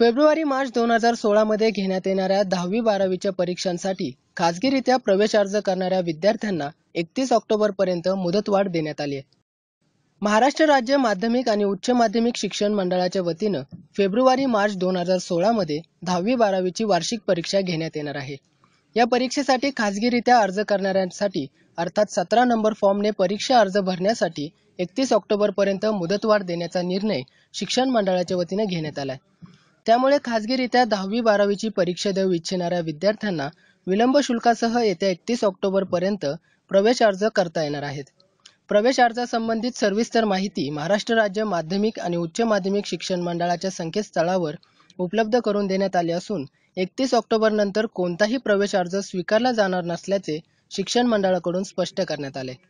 February March दोन हजार सोळामध्ये घेण्यात येणाऱ्या दहावी बारावीच्या परीक्षांसाठी खाजगीरित्या प्रवेश अर्ज करणाऱ्या विद्यार्थ्यांना एकतीस ऑक्टोबरपर्यंत मुदतवाढ देण्यात आली आहे महाराष्ट्र राज्य माध्यमिक आणि उच्च माध्यमिक शिक्षण मंडळाच्या वतीनं फेब्रुवारी मार्च दोन हजार सोळामध्ये दहावी बारावीची वार्षिक परीक्षा घेण्यात येणार आहे या परीक्षेसाठी खाजगीरित्या अर्ज करणाऱ्यांसाठी अर्थात सतरा नंबर फॉर्मने परीक्षा अर्ज भरण्यासाठी एकतीस ऑक्टोबरपर्यंत मुदतवाढ देण्याचा निर्णय शिक्षण मंडळाच्या वतीनं घेण्यात आला आहे त्यामुळे खाजगीरित्या दहावी बारावीची परीक्षा देऊ इच्छिणाऱ्या विद्यार्थ्यांना विलंब शुल्कासह येत्या एकतीस ऑक्टोबरपर्यंत प्रवेश अर्ज करता येणार आहेत प्रवेश अर्जासंबंधित सविस्तर माहिती महाराष्ट्र राज्य माध्यमिक आणि उच्च माध्यमिक शिक्षण मंडळाच्या संकेतस्थळावर उपलब्ध करून देण्यात आली असून एकतीस ऑक्टोबरनंतर कोणताही प्रवेश अर्ज स्वीकारला जाणार नसल्याचे शिक्षण मंडळाकडून स्पष्ट करण्यात आले